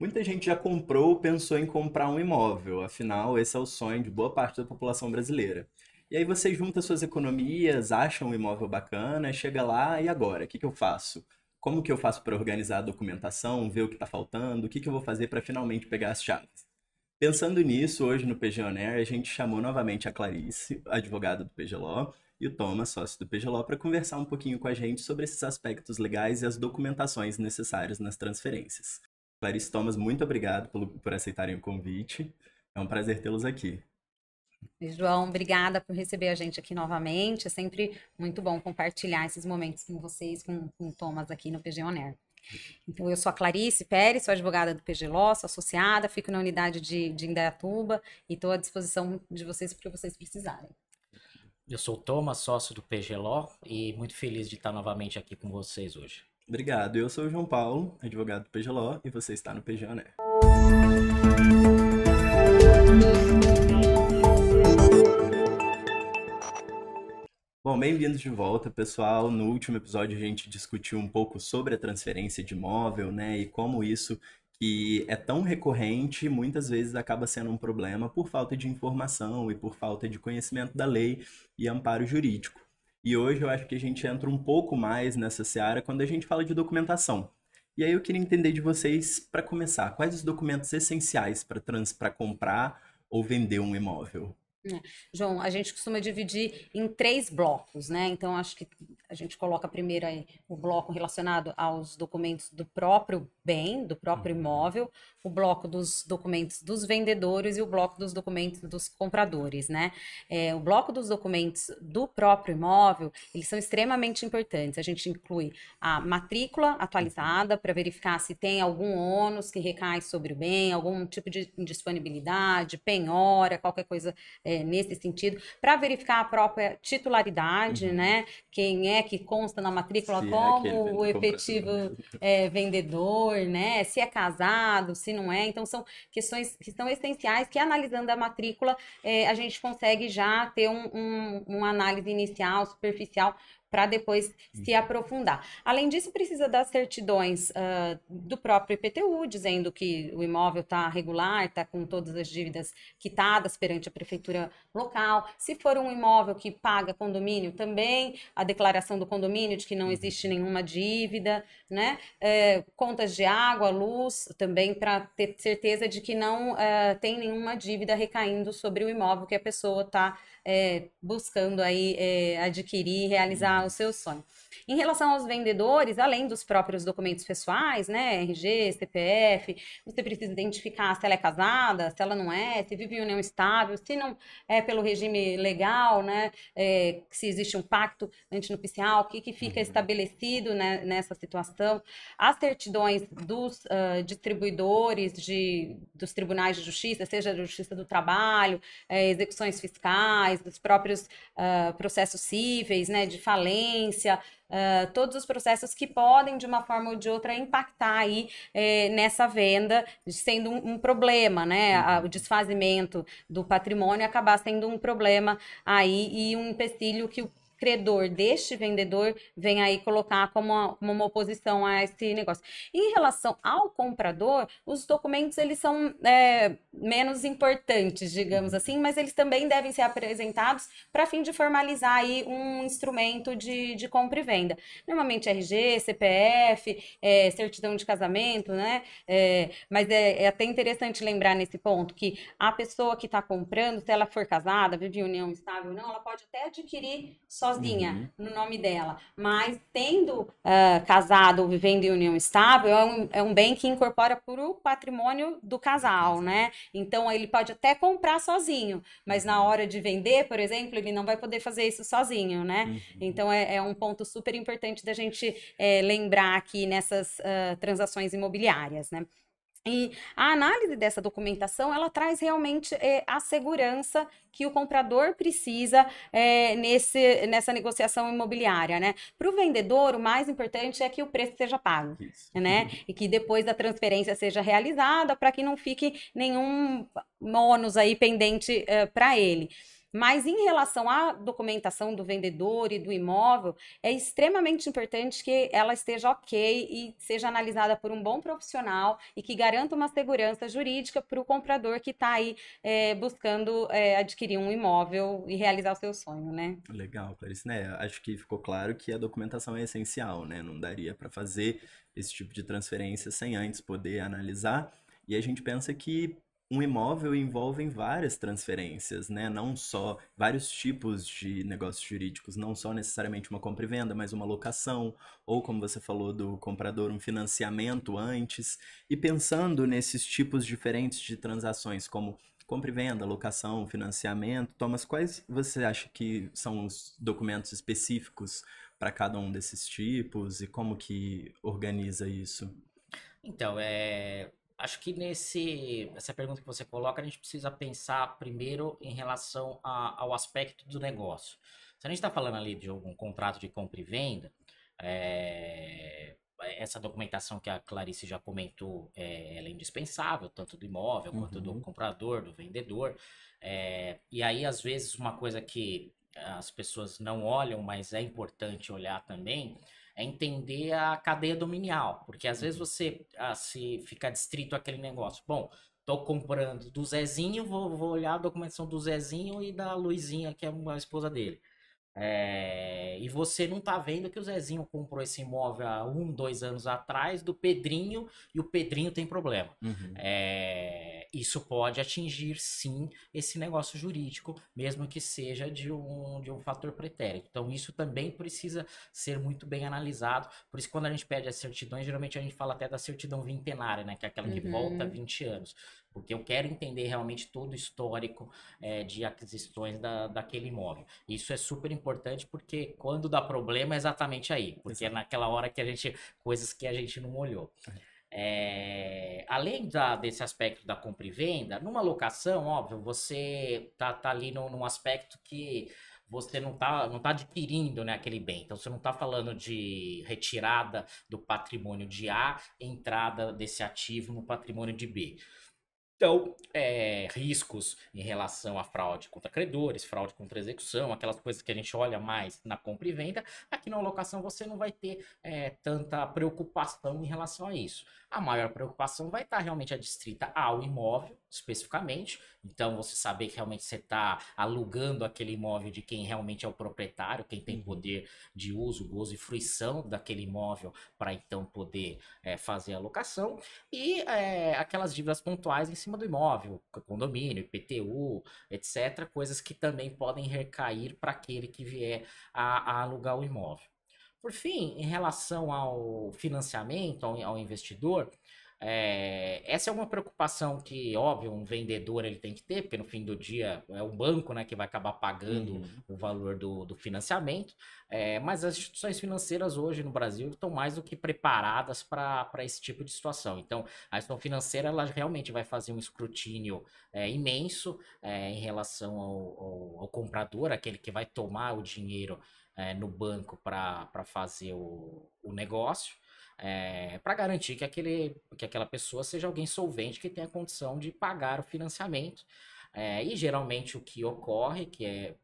Muita gente já comprou ou pensou em comprar um imóvel, afinal, esse é o sonho de boa parte da população brasileira. E aí você junta suas economias, acha um imóvel bacana, chega lá e agora, o que, que eu faço? Como que eu faço para organizar a documentação, ver o que está faltando, o que, que eu vou fazer para finalmente pegar as chaves? Pensando nisso, hoje no PGONAIR, a gente chamou novamente a Clarice, advogada do PGLO, e o Thomas, sócio do PGLO, para conversar um pouquinho com a gente sobre esses aspectos legais e as documentações necessárias nas transferências. Clarice Thomas, muito obrigado por, por aceitarem o convite. É um prazer tê-los aqui. João, obrigada por receber a gente aqui novamente. É sempre muito bom compartilhar esses momentos com vocês, com, com o Thomas aqui no PG Oner. Então, eu sou a Clarice Pérez, sou advogada do PGLO, sou associada, fico na unidade de, de Indaiatuba e estou à disposição de vocês porque vocês precisarem. Eu sou o Thomas, sócio do PGLO e muito feliz de estar novamente aqui com vocês hoje. Obrigado, eu sou o João Paulo, advogado do PGLO, e você está no PGANE. Bom, bem-vindos de volta, pessoal. No último episódio a gente discutiu um pouco sobre a transferência de imóvel, né, e como isso que é tão recorrente, muitas vezes acaba sendo um problema por falta de informação e por falta de conhecimento da lei e amparo jurídico. E hoje eu acho que a gente entra um pouco mais nessa seara quando a gente fala de documentação. E aí eu queria entender de vocês, para começar, quais os documentos essenciais para comprar ou vender um imóvel? É. João, a gente costuma dividir em três blocos, né? Então, acho que a gente coloca primeiro o bloco relacionado aos documentos do próprio bem, do próprio uhum. imóvel, o bloco dos documentos dos vendedores e o bloco dos documentos dos compradores, né? É, o bloco dos documentos do próprio imóvel, eles são extremamente importantes. A gente inclui a matrícula atualizada uhum. para verificar se tem algum ônus que recai sobre o bem, algum tipo de indisponibilidade, penhora, qualquer coisa é, nesse sentido, para verificar a própria titularidade, uhum. né? Quem é né, que consta na matrícula se é como é o assim? efetivo é, vendedor, né, se é casado, se não é. Então, são questões que são essenciais que, analisando a matrícula, é, a gente consegue já ter um, um, uma análise inicial, superficial, para depois se aprofundar. Além disso, precisa das certidões uh, do próprio IPTU, dizendo que o imóvel está regular, está com todas as dívidas quitadas perante a prefeitura local. Se for um imóvel que paga condomínio, também a declaração do condomínio de que não uhum. existe nenhuma dívida, né? É, contas de água, luz, também para ter certeza de que não uh, tem nenhuma dívida recaindo sobre o imóvel que a pessoa está é, buscando aí é, adquirir e realizar uhum. o seu sonho. Em relação aos vendedores, além dos próprios documentos pessoais, né, RG, CPF, você precisa identificar se ela é casada, se ela não é, se vive em união estável, se não é pelo regime legal, né, é, se existe um pacto antinupcial, o que, que fica uhum. estabelecido né, nessa situação. As certidões dos uh, distribuidores de, dos tribunais de justiça, seja da Justiça do Trabalho, é, execuções fiscais, dos próprios uh, processos cíveis, né, de falência, uh, todos os processos que podem, de uma forma ou de outra, impactar aí eh, nessa venda, sendo um, um problema, né? Uhum. O desfazimento do patrimônio acabar sendo um problema aí e um empecilho que o credor deste vendedor vem aí colocar como uma, como uma oposição a esse negócio. Em relação ao comprador, os documentos eles são é, menos importantes, digamos uhum. assim, mas eles também devem ser apresentados para fim de formalizar aí um instrumento de, de compra e venda. Normalmente RG, CPF, é, certidão de casamento, né? É, mas é, é, até interessante lembrar nesse ponto que a pessoa que está comprando, se ela for casada, vive em união estável ou não, ela pode até adquirir só sozinha uhum. no nome dela. Mas tendo uh, casado ou vivendo em união estável, é um, é um bem que incorpora para o patrimônio do casal, uhum. né? Então ele pode até comprar sozinho, mas na hora de vender, por exemplo, ele não vai poder fazer isso sozinho, né? Uhum. Então é, é, um ponto super importante da gente é, lembrar aqui nessas uh, transações imobiliárias, né? E a análise dessa documentação, ela traz realmente é, a segurança que o comprador precisa é, nesse, nessa negociação imobiliária, né? Para o vendedor, o mais importante é que o preço seja pago, Isso. né? E que depois da transferência seja realizada, para que não fique nenhum ônus aí pendente é, eh, para ele. Mas em relação à documentação do vendedor e do imóvel, é extremamente importante que ela esteja ok e seja analisada por um bom profissional e que garanta uma segurança jurídica para o comprador que está aí é, buscando é, adquirir um imóvel e realizar o seu sonho, né? Legal, Clarice. Né? Acho que ficou claro que a documentação é essencial, né? Não daria para fazer esse tipo de transferência sem antes poder analisar. E a gente pensa que um imóvel envolve várias transferências, né? Não só vários tipos de negócios jurídicos, não só necessariamente uma compra e venda, mas uma locação, ou como você falou do comprador, um financiamento antes. E pensando nesses tipos diferentes de transações, como compra e venda, locação, financiamento, Thomas, quais você acha que são os documentos específicos para cada um desses tipos e como que organiza isso? Então, é, acho que nesse essa pergunta que você coloca, a gente precisa pensar primeiro em relação a, ao aspecto do negócio. Se a gente está falando ali de algum contrato de compra e venda, é, essa documentação que a Clarice já comentou, é, ela é indispensável, tanto do imóvel uhum. quanto do uhum. comprador, do vendedor. É, e aí, às vezes, uma coisa que as pessoas não olham, mas é importante olhar também, é entender a cadeia dominial, porque às vezes uhum. você ah, se fica distrito aquele negócio. Bom, tô comprando do Zezinho, vou, vou olhar a documentação do Zezinho e da Luizinha, que é a esposa dele. É, e você não tá vendo que o Zezinho comprou esse imóvel há um, dois anos atrás do Pedrinho e o Pedrinho tem problema. Uhum. É, isso pode atingir sim esse negócio jurídico, mesmo que seja de um, de um fator pretérito. Então, isso também precisa ser muito bem analisado. Por isso, quando a gente pede as certidões, geralmente a gente fala até da certidão vintenária, né? Que é aquela que uhum. volta 20 anos. Porque eu quero entender realmente todo o histórico é, de aquisições da, daquele imóvel. Isso é super importante porque quando dá problema é exatamente aí. Porque é Exato. é naquela hora que a gente. coisas que a gente não olhou. É. É, além da, desse aspecto da compra e venda, numa locação, óbvio, você tá, tá ali no, num aspecto que você não está não tá adquirindo né, aquele bem. Então, você não está falando de retirada do patrimônio de A, entrada desse ativo no patrimônio de B. Então, é, riscos em relação à fraude contra credores, fraude contra execução, aquelas coisas que a gente olha mais na compra e venda, aqui na alocação você não vai ter é, tanta preocupação em relação a isso a maior preocupação vai estar realmente adstrita ao imóvel, especificamente. Então, você saber que realmente você está alugando aquele imóvel de quem realmente é o proprietário, quem tem uhum. poder de uso, gozo e fruição daquele imóvel para então poder é, fazer a locação. E é, aquelas dívidas pontuais em cima do imóvel, condomínio, IPTU, etc. Coisas que também podem recair para aquele que vier a, a alugar o imóvel. Por fim, em relação ao financiamento, ao, ao investidor, é, essa é uma preocupação que, óbvio, um vendedor ele tem que ter, porque no fim do dia é o banco né, que vai acabar pagando uhum. o valor do, do financiamento. É, mas as instituições financeiras hoje no Brasil estão mais do que preparadas para esse tipo de situação. Então, a instituição financeira ela realmente vai fazer um escrutínio é, imenso em relação ao, ao, ao comprador, aquele que vai tomar o dinheiro é, no banco para fazer o, o negócio, é, para garantir que, aquele, que aquela pessoa seja alguém solvente que tenha condição de pagar o financiamento. É, e geralmente o que ocorre, que é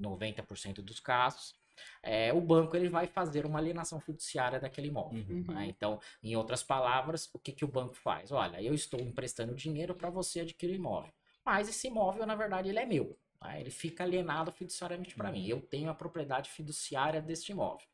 90% dos casos, é, o banco ele vai fazer uma alienação fiduciária daquele imóvel. Uhum. Né? Uhum. Então, em outras palavras, o que, que o banco faz? Olha, eu estou emprestando dinheiro para você adquirir imóvel, mas esse imóvel, na verdade, ele é meu. Ele fica alienado fiduciariamente para mim. Uhum. Eu tenho a propriedade fiduciária deste imóvel.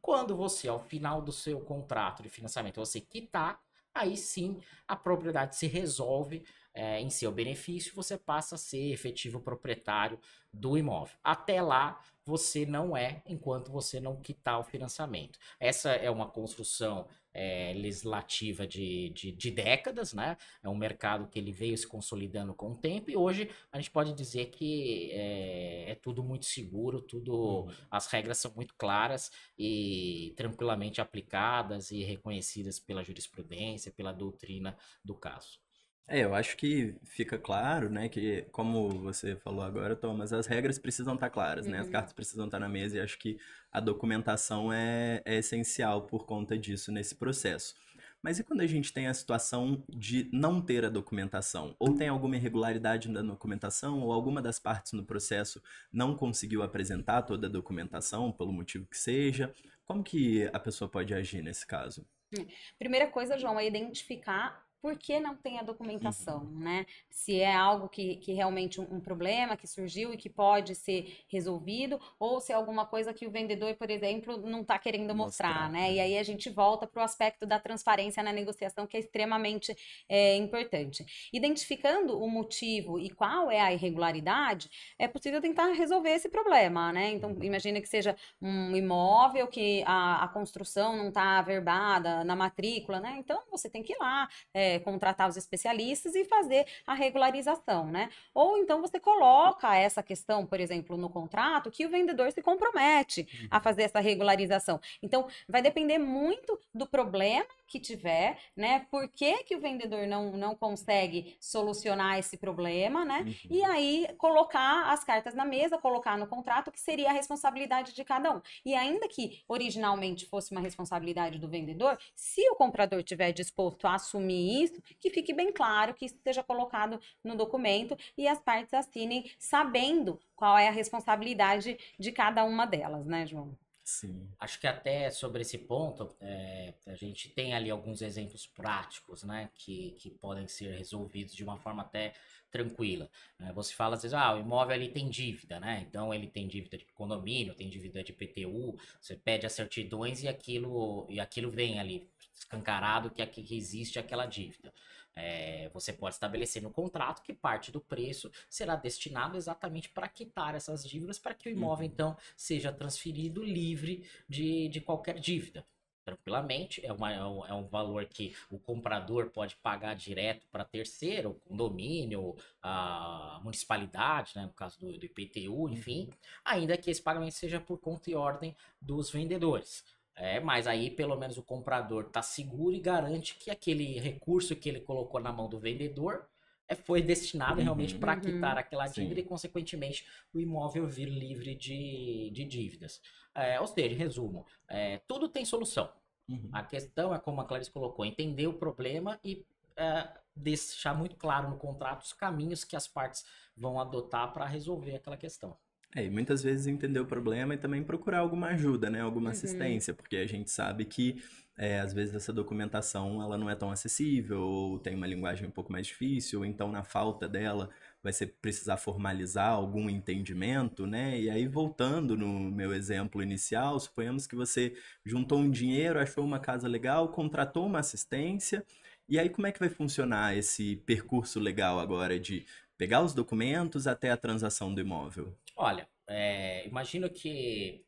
Quando você, ao final do seu contrato de financiamento, você quitar, aí sim a propriedade se resolve é, em seu benefício, você passa a ser efetivo proprietário do imóvel. Até lá, você não é enquanto você não quitar o financiamento. Essa é uma construção é, legislativa de, de, de, décadas, né? É um mercado que ele veio se consolidando com o tempo e hoje a gente pode dizer que é, é tudo muito seguro, tudo, uhum. as regras são muito claras e tranquilamente aplicadas e reconhecidas pela jurisprudência, pela doutrina do caso. É, eu acho que fica claro, né, que como você falou agora, Thomas, as regras precisam estar tá claras, uhum. né, as uhum. cartas precisam estar tá na mesa e acho que a documentação é, é essencial por conta disso nesse processo. Mas e quando a gente tem a situação de não ter a documentação? Ou tem alguma irregularidade na documentação, ou alguma das partes no processo não conseguiu apresentar toda a documentação, pelo motivo que seja? Como que a pessoa pode agir nesse caso? É. Primeira coisa, João, é identificar por que não tem a documentação, uhum. né? Se é algo que, que realmente um, um, problema que surgiu e que pode ser resolvido, ou se é alguma coisa que o vendedor, por exemplo, não está querendo mostrar, mostrar, né? É. E aí a gente volta para o aspecto da transparência na negociação, que é extremamente é, importante. Identificando o motivo e qual é a irregularidade, é possível tentar resolver esse problema, né? Então, uhum. imagina que seja um imóvel que a, a construção não está averbada na matrícula, né? Então, você tem que ir lá. É, eh, contratar os especialistas e fazer a regularização, né? Ou então você coloca essa questão, por exemplo, no contrato, que o vendedor se compromete a uhum. fazer essa regularização. Então, vai depender muito do problema que tiver, né? Por que, que o vendedor não, não consegue solucionar esse problema, né? Uhum. E aí colocar as cartas na mesa, colocar no contrato que seria a responsabilidade de cada um. E ainda que originalmente fosse uma responsabilidade do vendedor, se o comprador tiver disposto a assumir isso, que fique bem claro que isso seja colocado no documento e as partes assinem sabendo qual é a responsabilidade de cada uma delas, né, João? Sim. Acho que até sobre esse ponto, é, a gente tem ali alguns exemplos práticos, né, que, que podem ser resolvidos de uma forma até tranquila. É, você fala às vezes, ah, o imóvel ali tem dívida, né, então ele tem dívida de condomínio, tem dívida de PTU, você pede as certidões e aquilo, e aquilo vem ali escancarado que, que existe aquela dívida. É, você pode estabelecer no contrato que parte do preço será destinado exatamente para quitar essas dívidas, para que o imóvel, uhum. então, seja transferido livre de, de qualquer dívida tranquilamente. É, uma, é, um, é valor que o comprador pode pagar direto para terceiro, condomínio, a municipalidade, né, no caso do, do IPTU, enfim, uhum. ainda que esse pagamento seja por conta e ordem dos vendedores. É, mas aí pelo menos o comprador está seguro e garante que aquele recurso que ele colocou na mão do vendedor é, foi destinado uhum, realmente para uhum. quitar aquela dívida Sim. e, consequentemente, o imóvel vir livre de, de dívidas. É, ou seja, resumo, é, tudo tem solução. Uhum. A questão é, como a Clarice colocou, entender o problema e é, deixar muito claro no contrato os caminhos que as partes vão adotar para resolver aquela questão. É, e muitas vezes entender o problema e também procurar alguma ajuda, né? Alguma uhum. assistência, porque a gente sabe que é, às vezes essa documentação ela não é tão acessível, ou tem uma linguagem um pouco mais difícil, ou então na falta dela vai ser precisar formalizar algum entendimento, né? E aí voltando no meu exemplo inicial, suponhamos que você juntou um dinheiro, achou uma casa legal, contratou uma assistência, e aí como é que vai funcionar esse percurso legal agora de pegar os documentos até a transação do imóvel? Olha, é, imagino que,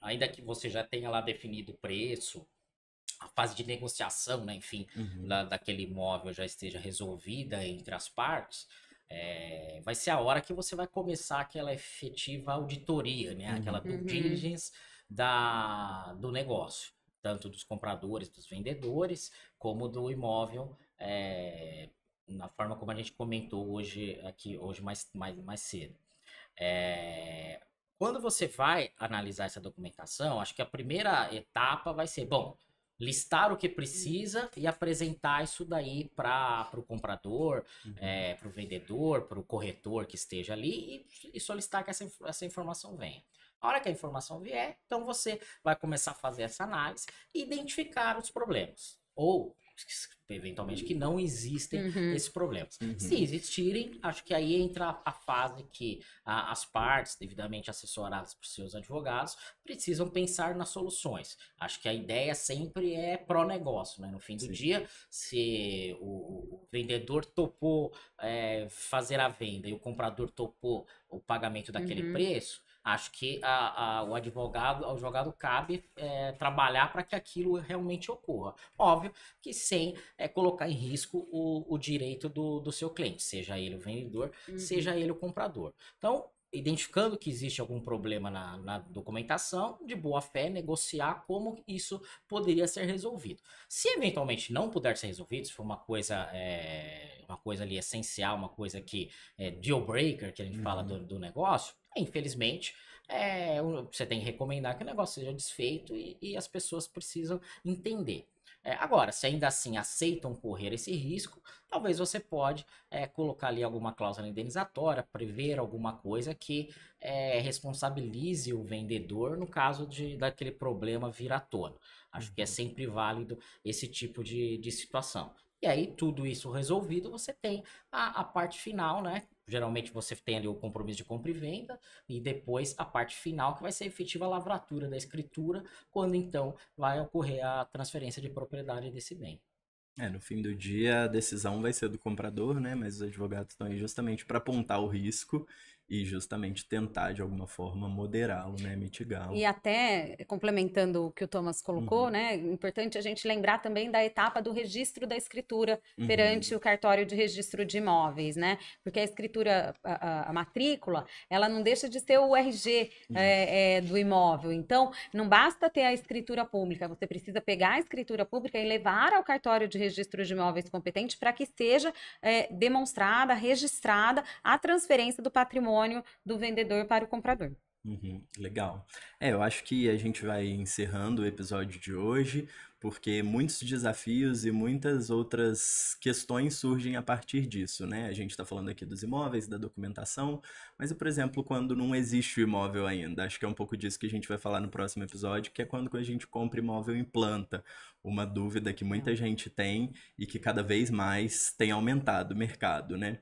ainda que você já tenha lá definido o preço, a fase de negociação, né, enfim, uhum. da, daquele imóvel já esteja resolvida entre as partes, é, vai ser a hora que você vai começar aquela efetiva auditoria, né, uhum. aquela uhum. due diligence da, do negócio, tanto dos compradores, dos vendedores, como do imóvel, é, na forma como a gente comentou hoje aqui, hoje mais, mais, mais cedo. É... Quando você vai analisar essa documentação, acho que a primeira etapa vai ser, bom, listar o que precisa e apresentar isso daí para o comprador, uhum. é, eh, para o vendedor, para o corretor que esteja ali e, e solicitar que essa, essa informação venha. A hora que a informação vier, então você vai começar a fazer essa análise e identificar os problemas. Ou eventualmente que não existem uhum. esses problemas. Uhum. Se existirem, acho que aí entra a fase que a, as partes, devidamente assessoradas por seus advogados, precisam pensar nas soluções. Acho que a ideia sempre é pró-negócio, né? No fim do Sim. dia, se o, o vendedor topou é, fazer a venda e o comprador topou o pagamento daquele uhum. preço, Acho que a, a, o advogado, ao advogado cabe é, trabalhar para que aquilo realmente ocorra. Óbvio que sem é, colocar em risco o, o direito do, do, seu cliente, seja ele o vendedor, uhum. seja ele o comprador. Então, identificando que existe algum problema na, na, documentação, de boa fé negociar como isso poderia ser resolvido. Se eventualmente não puder ser resolvido, se for uma coisa, é, uma coisa ali essencial, uma coisa que é deal breaker, que a gente uhum. fala do, uhum. do negócio, infelizmente, é, você tem que recomendar que o negócio seja desfeito e, e, as pessoas precisam entender. É, agora, se ainda assim aceitam correr esse risco, talvez você pode é, colocar ali alguma cláusula indenizatória, prever alguma coisa que é, responsabilize o vendedor no caso de daquele problema vir à tona. Acho que é uhum. sempre válido esse tipo de, de situação. E aí, tudo isso resolvido, você tem a, a parte final, né? Geralmente você tem ali o compromisso de compra e venda e depois a parte final que vai ser a efetiva lavratura da escritura, quando então vai ocorrer a transferência de propriedade desse bem. É, no fim do dia a decisão vai ser do comprador, né? Mas os advogados estão aí justamente para apontar o risco e justamente tentar de alguma forma moderá-lo, né, mitigá-lo. E até complementando o que o Thomas colocou, uhum. né, importante a gente lembrar também da etapa do registro da escritura uhum. perante o cartório de registro de imóveis, né, porque a escritura, a, a, a matrícula, ela não deixa de ser o RG uhum. é, é, do imóvel. Então, não basta ter a escritura pública, você precisa pegar a escritura pública e levar ao cartório de registro de imóveis competente para que seja é, demonstrada, registrada a transferência do patrimônio patrimônio do vendedor para o comprador. Uhum, legal. É, eu acho que a gente vai encerrando o episódio de hoje, porque muitos desafios e muitas outras questões surgem a partir disso, né? A gente está falando aqui dos imóveis, da documentação, mas, por exemplo, quando não existe o imóvel ainda, acho que é um pouco disso que a gente vai falar no próximo episódio, que é quando a gente compra imóvel em planta, uma dúvida que muita é. gente tem e que cada vez mais tem aumentado o mercado, né?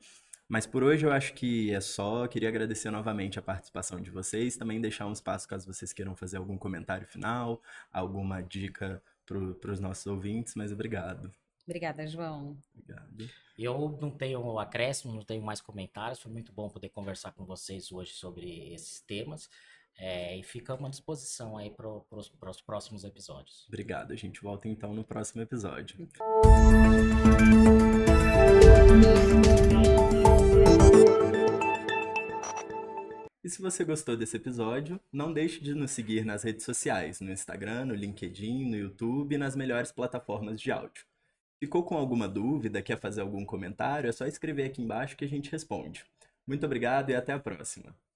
Mas por hoje eu acho que é só. Queria agradecer novamente a participação de vocês, também deixar um espaço caso vocês queiram fazer algum comentário final, alguma dica para os nossos ouvintes, mas obrigado. Obrigada, João. Obrigado. Eu não tenho acréscimo, não tenho mais comentários. Foi muito bom poder conversar com vocês hoje sobre esses temas. É, e ficamos à disposição aí para os próximos episódios. Obrigado. A gente volta então no próximo episódio. E se você gostou desse episódio, não deixe de nos seguir nas redes sociais, no Instagram, no LinkedIn, no YouTube e nas melhores plataformas de áudio. Ficou com alguma dúvida, quer fazer algum comentário? É só escrever aqui embaixo que a gente responde. Muito obrigado e até a próxima.